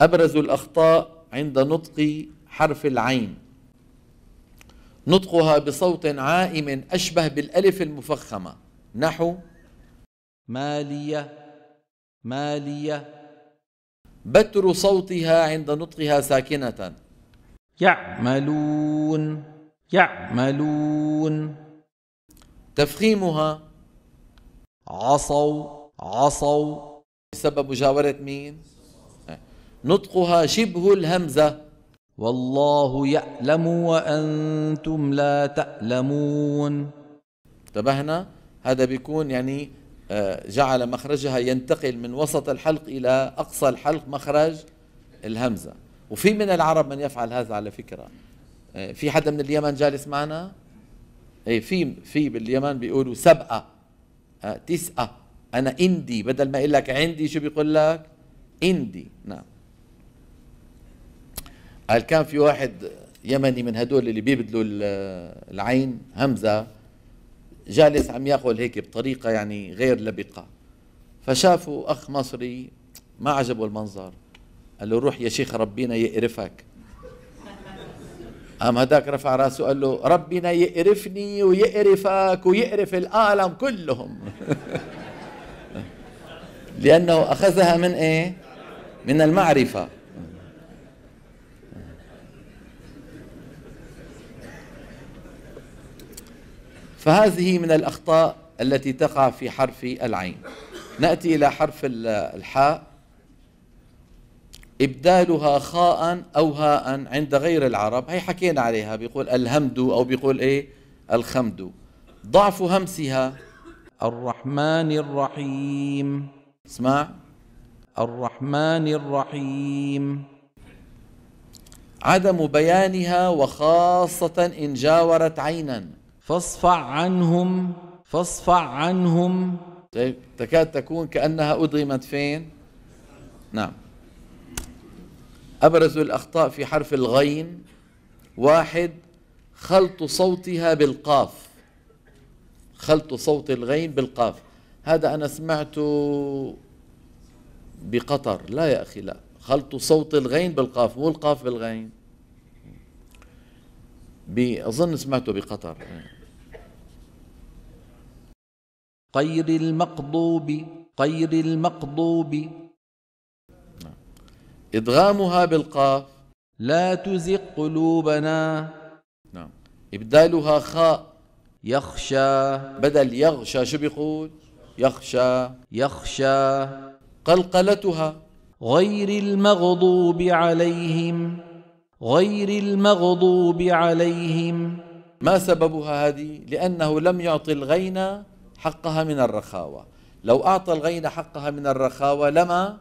أبرز الأخطاء عند نطق حرف العين نطقها بصوت عائم أشبه بالألف المفخمة نحو مالية مالية بتر صوتها عند نطقها ساكنة يعملون يعملون تفخيمها عصوا عصوا بسبب مجاورة مين؟ نطقها شبه الهمزة والله يعلم وأنتم لا تعلمون انتبهنا هذا بيكون يعني آه، جعل مخرجها ينتقل من وسط الحلق إلى أقصى الحلق مخرج الهمزة وفي من العرب من يفعل هذا على فكرة آه، في حدا من اليمن جالس معنا اي في في باليمن بيقولوا سبقة آه، تسأة أنا إندي بدل ما يقول لك عندي شو بيقول لك إندي نعم قال كان في واحد يمني من هدول اللي بيبدلوا العين همزة جالس عم ياكل هيك بطريقة يعني غير لبقة فشافوا أخ مصري ما عجبه المنظر قال له روح يا شيخ ربنا يقرفك قام هداك رفع راسه قال له ربنا يقرفني ويقرفك ويقرف العالم كلهم لأنه أخذها من إيه؟ من المعرفة فهذه من الأخطاء التي تقع في حرف العين نأتي إلى حرف الحاء إبدالها خاء أو هاء عند غير العرب هي حكينا عليها بيقول الهمد أو بيقول إيه الخمد ضعف همسها الرحمن الرحيم اسمع الرحمن الرحيم عدم بيانها وخاصة إن جاورت عينا فاصفع عنهم فاصفع عنهم طيب تكاد تكون كأنها أدغمت فين نعم أبرز الأخطاء في حرف الغين واحد خلط صوتها بالقاف خلط صوت الغين بالقاف هذا أنا سمعته بقطر لا يا أخي لا خلط صوت الغين بالقاف مو القاف بالغين بأظن سمعته بقطر غير المقضوب غير المقضوب نعم. إدغامها بالقاف لا تزق قلوبنا نعم إبدالها خاء يخشى بدل يغشى شو بيقول يخشى يخشى قلقلتها غير المغضوب عليهم غير المغضوب عليهم ما سببها هذه لأنه لم يعطي الغين حقها من الرخاوة لو أعطى الغين حقها من الرخاوة لما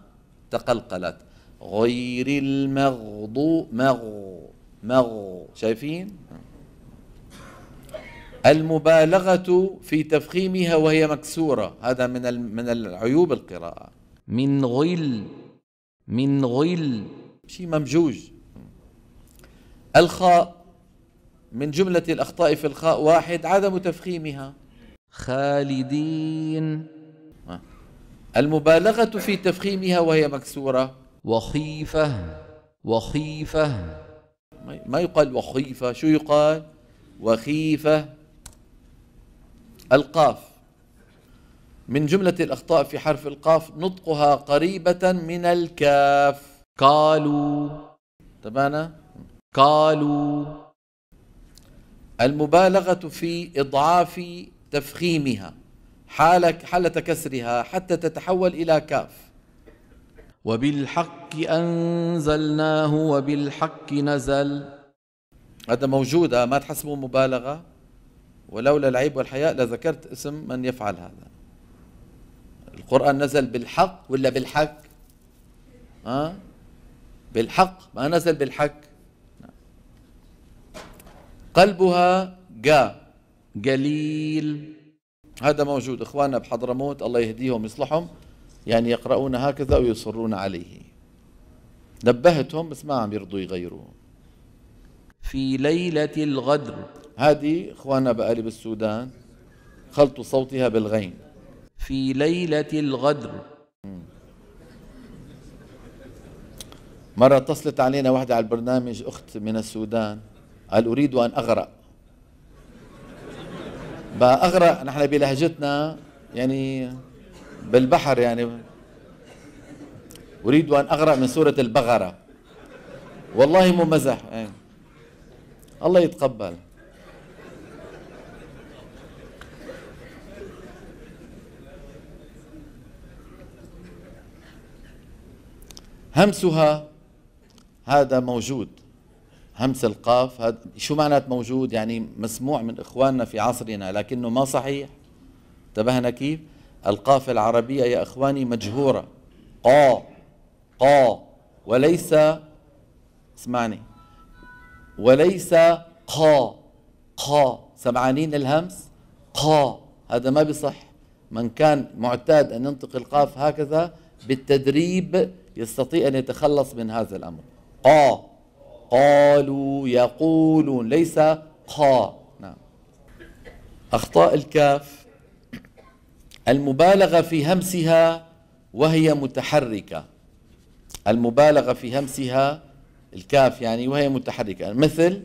تقلقلت غير المغضو مغ مغ شايفين المبالغة في تفخيمها وهي مكسورة هذا من من العيوب القراءة من غل من غل شيء ممجوج الخاء من جملة الأخطاء في الخاء واحد عدم تفخيمها خالدين آه. المبالغة في تفخيمها وهي مكسورة وخيفة وخيفة ما يقال وخيفة شو يقال وخيفة القاف من جملة الأخطاء في حرف القاف نطقها قريبة من الكاف قالوا تبعنا قالوا المبالغة في إضعاف تفخيمها حالة حالة كسرها حتى تتحول إلى كاف وبالحق أنزلناه وبالحق نزل هذا موجودة آه، ما تحسبوا مبالغة ولولا العيب والحياء لذكرت اسم من يفعل هذا القرآن نزل بالحق ولا بالحق ها آه؟ بالحق ما نزل بالحق قلبها جاء جليل هذا موجود إخواننا بحضرموت الله يهديهم ويصلحهم يعني يقرؤون هكذا ويصرون عليه نبهتهم بس ما عم يرضوا يغيروه في ليلة الغدر هذه إخواننا بقالي بالسودان خلطوا صوتها بالغين في ليلة الغدر مرة اتصلت علينا واحدة على البرنامج أخت من السودان قال أريد أن أغرق بأغرق نحن بلهجتنا يعني بالبحر يعني أريد أن أغرق من سورة البقرة والله مو مزح يعني الله يتقبل همسها هذا موجود همس القاف هذا شو معنات موجود يعني مسموع من إخواننا في عصرنا لكنه ما صحيح انتبهنا كيف القاف العربية يا إخواني مجهورة قا قا وليس اسمعني وليس قا قا سمعانين الهمس قا هذا ما بصح من كان معتاد أن ينطق القاف هكذا بالتدريب يستطيع أن يتخلص من هذا الأمر قا قالوا يقولون ليس قا نعم أخطاء الكاف المبالغة في همسها وهي متحركة المبالغة في همسها الكاف يعني وهي متحركة مثل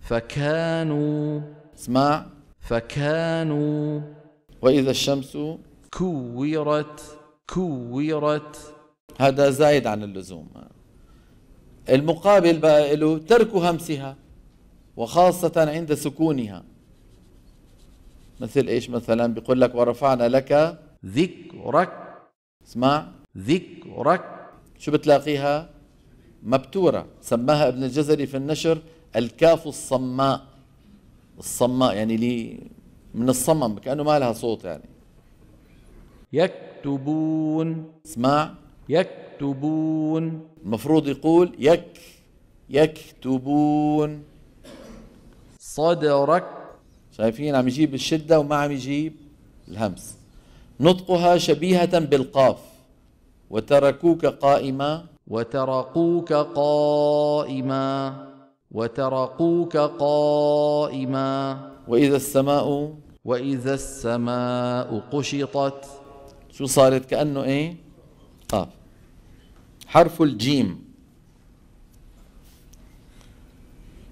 فكانوا اسمع فكانوا وإذا الشمس كورت كورت هذا زايد عن اللزوم المقابل بقى له ترك همسها وخاصة عند سكونها مثل ايش مثلا بيقول لك ورفعنا لك ذكرك اسمع ذكرك شو بتلاقيها مبتورة سماها ابن الجزري في النشر الكاف الصماء الصماء يعني لي من الصمم كأنه ما لها صوت يعني يكتبون اسمع يكتبون يكتبون المفروض يقول يك يكتبون صدرك شايفين عم يجيب الشدة وما عم يجيب الهمس نطقها شبيهة بالقاف وتركوك قائما وترقوك قائما وترقوك قائما وإذا السماء وإذا السماء قشطت شو صارت كأنه إيه قاف حرف الجيم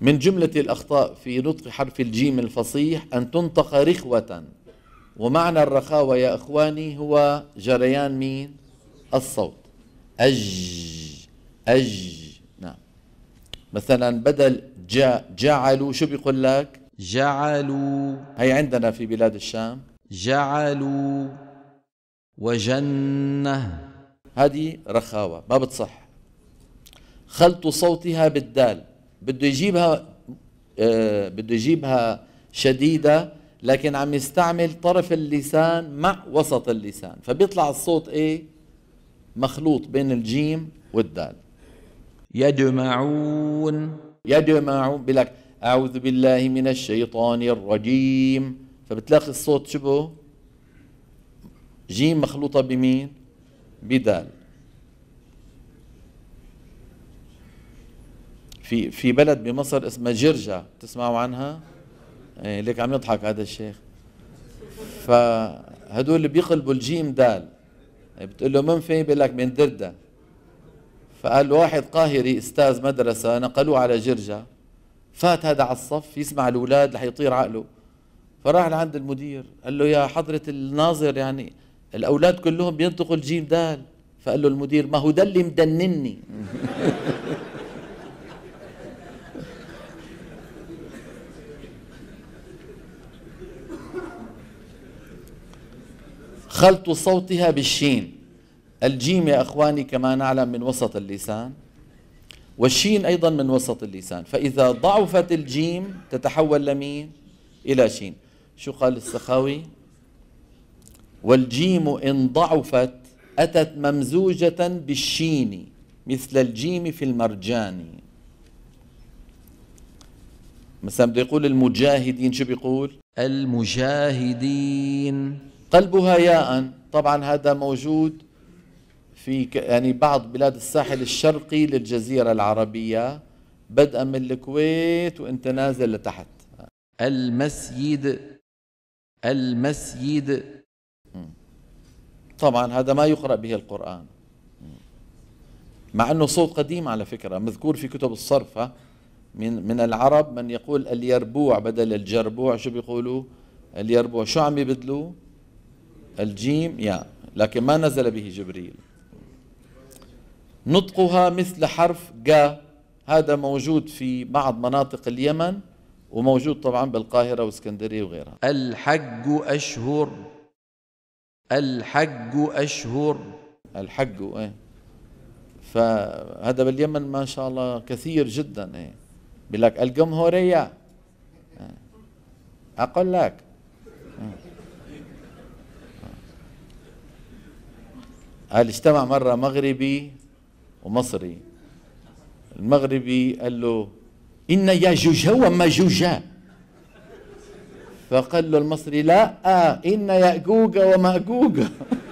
من جملة الأخطاء في نطق حرف الجيم الفصيح أن تنطق رخوة ومعنى الرخاوة يا إخواني هو جريان مين الصوت أج أج نعم مثلا بدل جا جعلوا شو بيقول لك جعلوا هي عندنا في بلاد الشام جعلوا وجنه هذه رخاوة ما بتصح خلط صوتها بالدال بده يجيبها آه بده يجيبها شديدة لكن عم يستعمل طرف اللسان مع وسط اللسان فبيطلع الصوت ايه مخلوط بين الجيم والدال يدمعون يدمعون بلك أعوذ بالله من الشيطان الرجيم فبتلاقي الصوت شبه جيم مخلوطة بمين بدال في في بلد بمصر اسمها جرجا تسمعوا عنها ايه ليك عم يضحك هذا الشيخ فهدول اللي بيقلبوا الجيم دال إيه، بتقول له من فين بيقول لك من دردة فقال واحد قاهري استاذ مدرسة نقلوه على جرجا فات هذا على الصف يسمع الأولاد رح يطير عقله فراح لعند المدير قال له يا حضرة الناظر يعني الاولاد كلهم بينطقوا الجيم دال فقال له المدير ما هو ده اللي مدنني خلط صوتها بالشين الجيم يا اخواني كما نعلم من وسط اللسان والشين ايضا من وسط اللسان فاذا ضعفت الجيم تتحول لمين الى شين شو قال السخاوي والجيم إن ضعفت أتت ممزوجة بالشين مثل الجيم في المرجان مثلا بده يقول المجاهدين شو بيقول المجاهدين قلبها ياء طبعا هذا موجود في يعني بعض بلاد الساحل الشرقي للجزيرة العربية بدءا من الكويت وانت نازل لتحت المسجد المسجد طبعا هذا ما يقرأ به القرآن مع أنه صوت قديم على فكرة مذكور في كتب الصرف من من العرب من يقول اليربوع بدل الجربوع شو بيقولوا اليربوع شو عم يبدلوا الجيم يا لكن ما نزل به جبريل نطقها مثل حرف جا هذا موجود في بعض مناطق اليمن وموجود طبعا بالقاهرة واسكندرية وغيرها الحج أشهر الحج أشهر الحج إيه فهذا باليمن ما شاء الله كثير جدا إيه بيقول الجمهورية إيه. أقول لك قال إيه. اجتمع مرة مغربي ومصري المغربي قال له إن يا وما جوجا فقال له المصري لا آه إن يأجوج ومأجوج